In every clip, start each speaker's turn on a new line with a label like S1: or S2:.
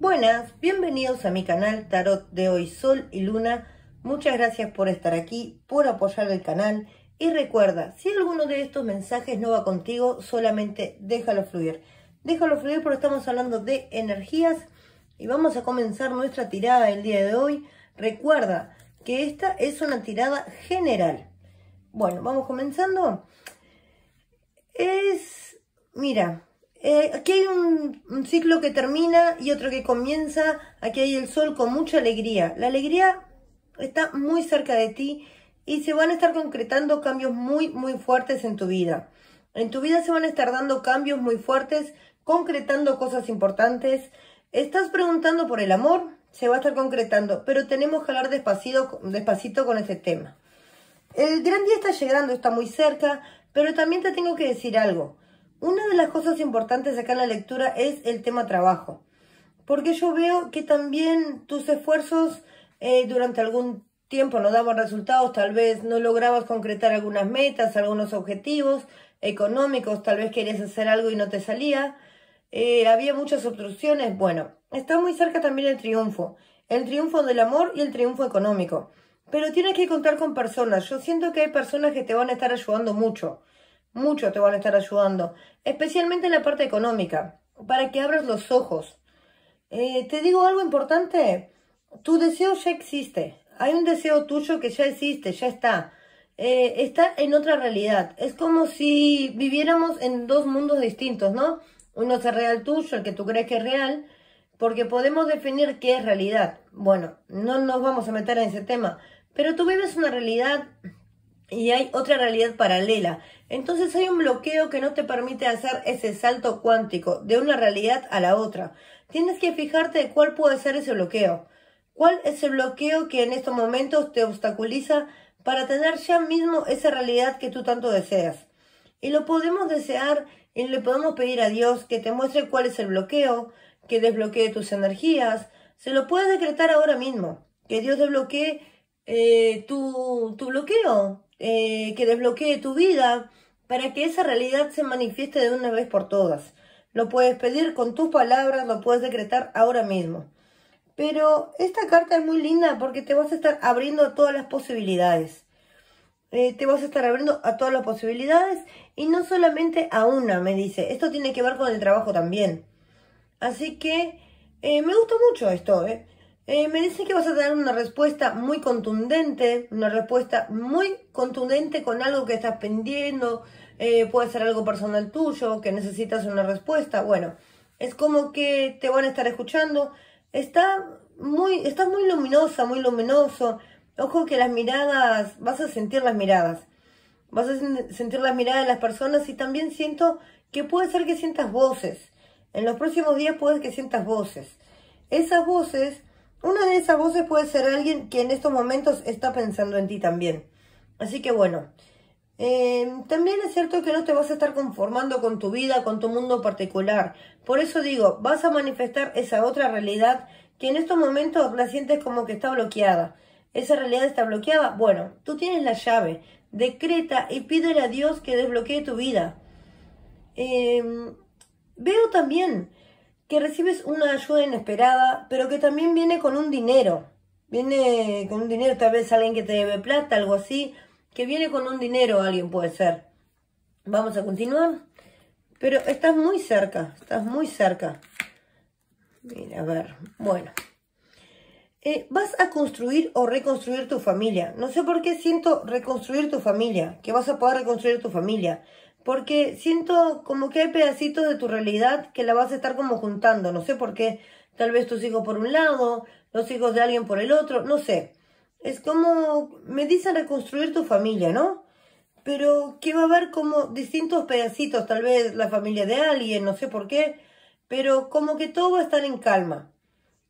S1: Buenas, bienvenidos a mi canal Tarot de hoy Sol y Luna. Muchas gracias por estar aquí, por apoyar el canal y recuerda, si alguno de estos mensajes no va contigo, solamente déjalo fluir. Déjalo fluir porque estamos hablando de energías y vamos a comenzar nuestra tirada del día de hoy. Recuerda que esta es una tirada general. Bueno, vamos comenzando. Es, mira, eh, aquí hay un, ciclo que termina y otro que comienza. Aquí hay el sol con mucha alegría. La alegría está muy cerca de ti y se van a estar concretando cambios muy, muy fuertes en tu vida. En tu vida se van a estar dando cambios muy fuertes, concretando cosas importantes. Estás preguntando por el amor, se va a estar concretando, pero tenemos que hablar despacito, despacito con este tema. El gran día está llegando, está muy cerca, pero también te tengo que decir algo. Una de las cosas importantes acá en la lectura es el tema trabajo, porque yo veo que también tus esfuerzos eh, durante algún tiempo no daban resultados, tal vez no lograbas concretar algunas metas, algunos objetivos económicos, tal vez querías hacer algo y no te salía, eh, había muchas obstrucciones, bueno, está muy cerca también el triunfo, el triunfo del amor y el triunfo económico, pero tienes que contar con personas, yo siento que hay personas que te van a estar ayudando mucho, Muchos te van a estar ayudando, especialmente en la parte económica, para que abras los ojos. Eh, te digo algo importante, tu deseo ya existe, hay un deseo tuyo que ya existe, ya está. Eh, está en otra realidad. Es como si viviéramos en dos mundos distintos, ¿no? Uno es el real tuyo, el que tú crees que es real, porque podemos definir qué es realidad. Bueno, no nos vamos a meter en ese tema, pero tú vives una realidad y hay otra realidad paralela. Entonces hay un bloqueo que no te permite hacer ese salto cuántico de una realidad a la otra. Tienes que fijarte cuál puede ser ese bloqueo. ¿Cuál es el bloqueo que en estos momentos te obstaculiza para tener ya mismo esa realidad que tú tanto deseas? Y lo podemos desear y le podemos pedir a Dios que te muestre cuál es el bloqueo, que desbloquee tus energías. Se lo puedes decretar ahora mismo, que Dios desbloquee eh, tu, tu bloqueo, eh, que desbloquee tu vida para que esa realidad se manifieste de una vez por todas. Lo puedes pedir con tus palabras, lo puedes decretar ahora mismo. Pero esta carta es muy linda porque te vas a estar abriendo a todas las posibilidades. Eh, te vas a estar abriendo a todas las posibilidades y no solamente a una, me dice. Esto tiene que ver con el trabajo también. Así que eh, me gusta mucho esto. Eh. Eh, me dicen que vas a tener una respuesta muy contundente, una respuesta muy contundente con algo que estás pendiendo, eh, puede ser algo personal tuyo, que necesitas una respuesta. Bueno, es como que te van a estar escuchando. Está muy, estás muy luminosa, muy luminoso. Ojo que las miradas, vas a sentir las miradas. Vas a sentir las miradas de las personas y también siento que puede ser que sientas voces. En los próximos días puede que sientas voces. Esas voces una de esas voces puede ser alguien que en estos momentos está pensando en ti también. Así que bueno, em, también es cierto que no te vas a estar conformando con tu vida, con tu mundo particular. Por eso digo, vas a manifestar esa otra realidad que en estos momentos la sientes como que está bloqueada. Esa realidad está bloqueada. Bueno, tú tienes la llave. Decreta y pídele a Dios que desbloquee tu vida. Em, veo también que recibes una ayuda inesperada, pero que también viene con un dinero. Viene con un dinero, tal vez alguien que te debe plata, algo así, que viene con un dinero alguien puede ser. Vamos a continuar. Pero estás muy cerca, estás muy cerca. Mira, a ver, bueno. Eh, vas a construir o reconstruir tu familia. No sé por qué siento reconstruir tu familia, que vas a poder reconstruir tu familia porque siento como que hay pedacitos de tu realidad que la vas a estar como juntando, no sé por qué, tal vez tus hijos por un lado, los hijos de alguien por el otro, no sé. Es como, me dicen reconstruir tu familia, ¿no? Pero que va a haber como distintos pedacitos, tal vez la familia de alguien, no sé por qué, pero como que todo va a estar en calma.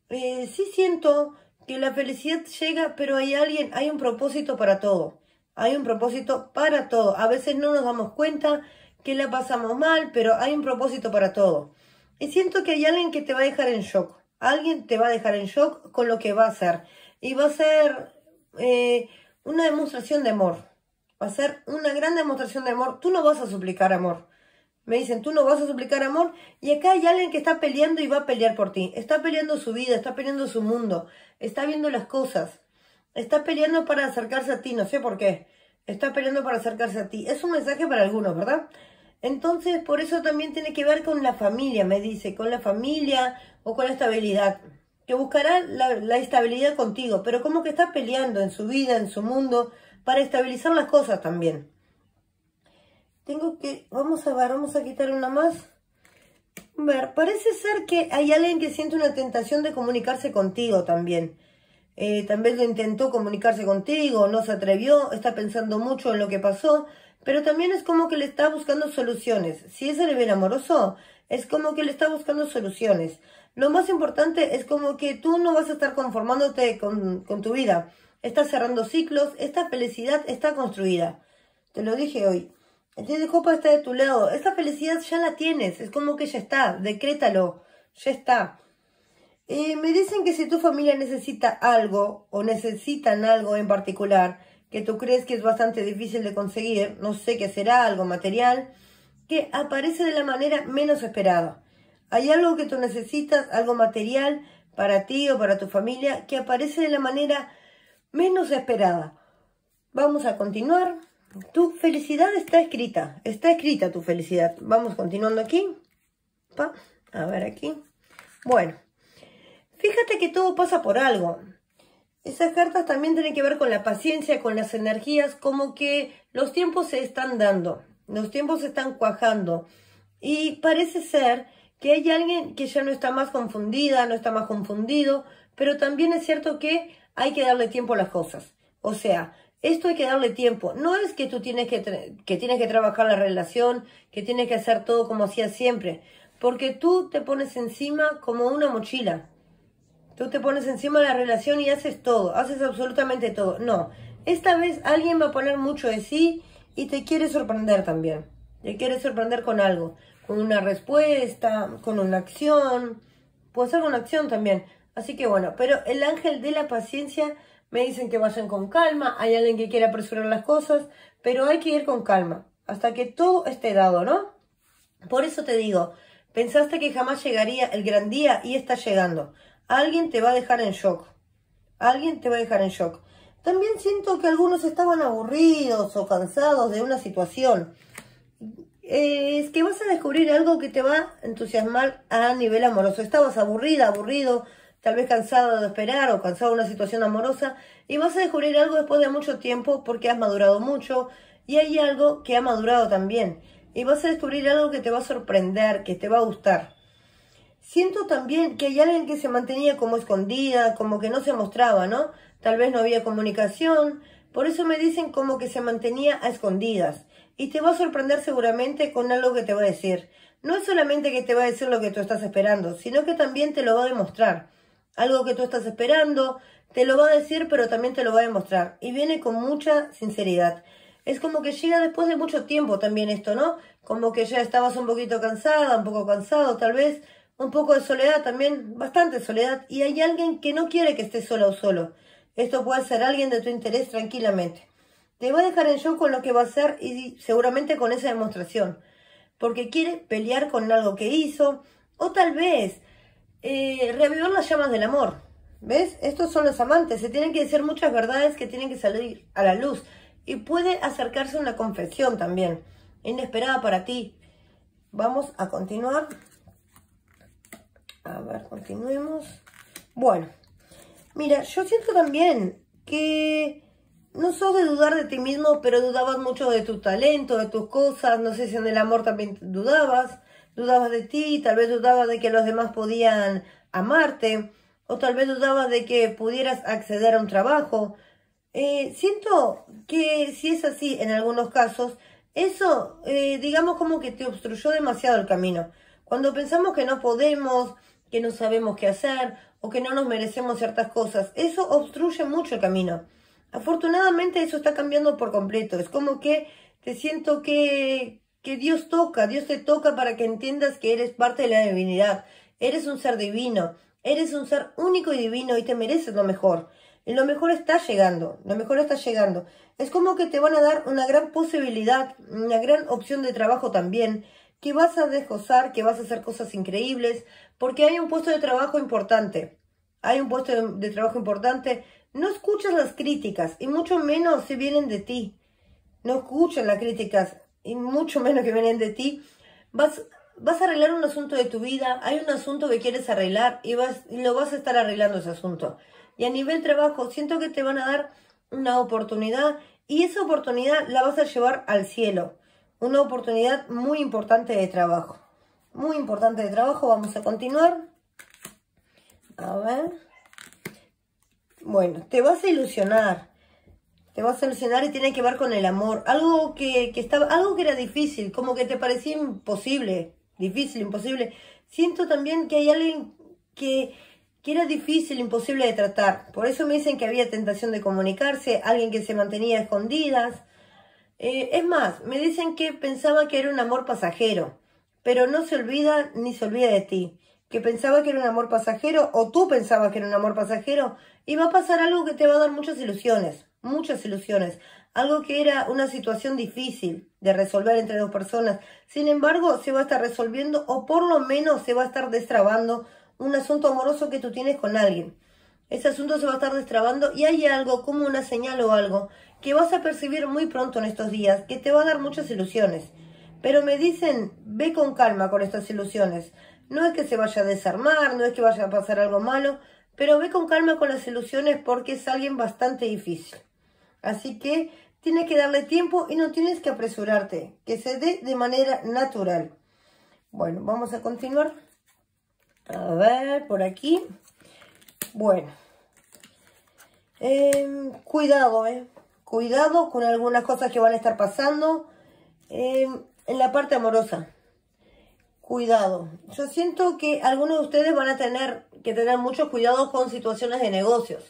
S1: Eh, sí siento que la felicidad llega, pero hay alguien, hay un propósito para todo. Hay un propósito para todo. A veces no nos damos cuenta que la pasamos mal, pero hay un propósito para todo. Y siento que hay alguien que te va a dejar en shock. Alguien te va a dejar en shock con lo que va a hacer. Y va a ser eh, una demostración de amor. Va a ser una gran demostración de amor. Tú no vas a suplicar amor. Me dicen, tú no vas a suplicar amor. Y acá hay alguien que está peleando y va a pelear por ti. Está peleando su vida, está peleando su mundo, está viendo las cosas. Está peleando para acercarse a ti, no sé por qué. Está peleando para acercarse a ti. Es un mensaje para algunos, ¿verdad? Entonces, por eso también tiene que ver con la familia, me dice, con la familia o con la estabilidad. Que buscará la, estabilidad contigo, pero como que está peleando en su vida, en su mundo, para estabilizar las cosas también. Tengo que, vamos a ver, vamos a quitar una más. A ver, parece ser que hay alguien que siente una tentación de comunicarse contigo también. Eh, también lo intentó comunicarse contigo, no se atrevió, está pensando mucho en lo que pasó, pero también es como que le está buscando soluciones. Si es a nivel amoroso, es como que le está buscando soluciones. Lo más importante es como que tú no vas a estar conformándote con, tu vida. Estás cerrando ciclos, esta felicidad está construida. Te lo dije hoy. El de copa está de tu lado. Esta felicidad ya la tienes. Es como que ya está. Decrétalo. Ya está. Eh, me dicen que si tu familia necesita algo o necesitan algo en particular que tú crees que es bastante difícil de conseguir, no sé qué será, algo material, que aparece de la manera menos esperada. Hay algo que tú necesitas, algo material para ti o para tu familia, que aparece de la manera menos esperada. Vamos a continuar. Tu felicidad está escrita, está escrita tu felicidad. Vamos continuando aquí. a ver aquí. Bueno, Fíjate que todo pasa por algo. Esas cartas también tienen que ver con la paciencia, con las energías, como que los tiempos se están dando, los tiempos se están cuajando. Y parece ser que hay alguien que ya no está más confundida, no está más confundido, pero también es cierto que hay que darle tiempo a las cosas. O sea, esto hay que darle tiempo. No es que tú tienes que, que, tienes que trabajar la relación, que tienes que hacer todo como hacías siempre, porque tú te pones encima como una mochila, Tú te pones encima de la relación y haces todo, haces absolutamente todo. No, esta vez alguien va a poner mucho de sí y te quiere sorprender también. Te quiere sorprender con algo, con una respuesta, con una acción. Puede ser una acción también. Así que bueno, pero el ángel de la paciencia me dicen que vayan con calma. Hay alguien que quiere apresurar las cosas, pero hay que ir con calma hasta que todo esté dado, ¿no? Por eso te digo, pensaste que jamás llegaría el gran día y está llegando alguien te va a dejar en shock. Alguien te va a dejar en shock. También siento que algunos estaban aburridos o cansados de una situación. Eh, es que vas a descubrir algo que te va a entusiasmar a nivel amoroso. Estabas aburrida, aburrido, tal vez cansado de esperar o cansado de una situación amorosa. Y vas a descubrir algo después de mucho tiempo porque has madurado mucho y hay algo que ha madurado también. Y vas a descubrir algo que te va a sorprender, que te va a gustar. Siento también que hay alguien que se mantenía como escondida, como que no se mostraba, ¿no? Tal vez no había comunicación, por eso me dicen como que se mantenía a escondidas. Y te va a sorprender seguramente con algo que te va a decir. No es solamente que te va a decir lo que tú estás esperando, sino que también te lo va a demostrar. Algo que tú estás esperando, te lo va a decir, pero también te lo va a demostrar. Y viene con mucha sinceridad. Es como que llega después de mucho tiempo también esto, ¿no? Como que ya estabas un poquito cansada, un poco cansado tal vez, un poco de soledad también, bastante soledad, y hay alguien que no quiere que estés solo o solo. Esto puede ser alguien de tu interés tranquilamente. Te va a dejar en shock con lo que va a hacer y seguramente con esa demostración, porque quiere pelear con algo que hizo, o tal vez eh, reavivar las llamas del amor. ¿Ves? Estos son los amantes, se tienen que decir muchas verdades que tienen que salir a la luz. Y puede acercarse una confesión también, inesperada para ti. Vamos a continuar. A ver, continuemos. Bueno, mira, yo siento también que no sos de dudar de ti mismo, pero dudabas mucho de tu talento, de tus cosas. No sé si en el amor también dudabas. Dudabas de ti, tal vez dudabas de que los demás podían amarte. O tal vez dudabas de que pudieras acceder a un trabajo. Eh, siento que si es así en algunos casos, eso, eh, digamos como que te obstruyó demasiado el camino. Cuando pensamos que no podemos, que no sabemos qué hacer o que no nos merecemos ciertas cosas. Eso obstruye mucho el camino. Afortunadamente eso está cambiando por completo. Es como que te siento que, que Dios toca, Dios te toca para que entiendas que eres parte de la divinidad. Eres un ser divino, eres un ser único y divino y te mereces lo mejor. Y lo mejor está llegando, lo mejor está llegando. Es como que te van a dar una gran posibilidad, una gran opción de trabajo también, que vas a desgozar, que vas a hacer cosas increíbles, porque hay un puesto de trabajo importante. Hay un puesto de, trabajo importante. No escuchas las críticas, y mucho menos si vienen de ti. No escuchas las críticas, y mucho menos que vienen de ti. Vas, vas a arreglar un asunto de tu vida, hay un asunto que quieres arreglar y, vas, y lo vas a estar arreglando ese asunto. Y a nivel trabajo, siento que te van a dar una oportunidad y esa oportunidad la vas a llevar al cielo una oportunidad muy importante de trabajo. Muy importante de trabajo. Vamos a continuar. A ver. Bueno, te vas a ilusionar. Te vas a ilusionar y tiene que ver con el amor. Algo que, que estaba, algo que era difícil, como que te parecía imposible. Difícil, imposible. Siento también que hay alguien que, que era difícil, imposible de tratar. Por eso me dicen que había tentación de comunicarse, alguien que se mantenía escondidas eh, es más, me dicen que pensaba que era un amor pasajero, pero no se olvida ni se olvida de ti. Que pensaba que era un amor pasajero o tú pensabas que era un amor pasajero y va a pasar algo que te va a dar muchas ilusiones, muchas ilusiones. Algo que era una situación difícil de resolver entre dos personas. Sin embargo, se va a estar resolviendo o por lo menos se va a estar destrabando un asunto amoroso que tú tienes con alguien. Ese asunto se va a estar destrabando y hay algo, como una señal o algo, que vas a percibir muy pronto en estos días, que te va a dar muchas ilusiones. Pero me dicen, ve con calma con estas ilusiones. No es que se vaya a desarmar, no es que vaya a pasar algo malo, pero ve con calma con las ilusiones porque es alguien bastante difícil. Así que tienes que darle tiempo y no tienes que apresurarte, que se dé de manera natural. Bueno, vamos a continuar. A ver, por aquí. Bueno. Em, cuidado, eh cuidado con algunas cosas que van a estar pasando em, en la parte amorosa. Cuidado. Yo siento que algunos de ustedes van a tener que tener mucho cuidado con situaciones de negocios.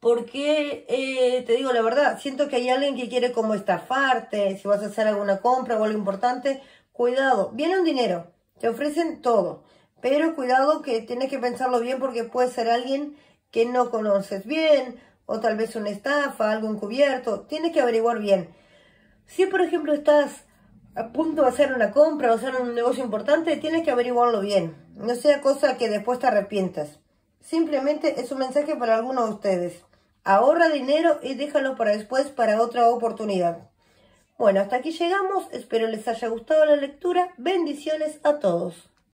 S1: Porque, eh, te digo la verdad, siento que hay alguien que quiere como estafarte, si vas a hacer alguna compra o algo importante. Cuidado, viene un dinero, te ofrecen todo. Pero cuidado que tienes que pensarlo bien porque puede ser alguien que no conoces bien o tal vez una estafa, algo encubierto. Tienes que averiguar bien. Si, por ejemplo, estás a punto de hacer una compra o hacer un negocio importante, tienes que averiguarlo bien. No sea cosa que después te arrepientas. Simplemente es un mensaje para algunos de ustedes. Ahorra dinero y déjalo para después para otra oportunidad. Bueno, hasta aquí llegamos. Espero les haya gustado la lectura. Bendiciones a todos.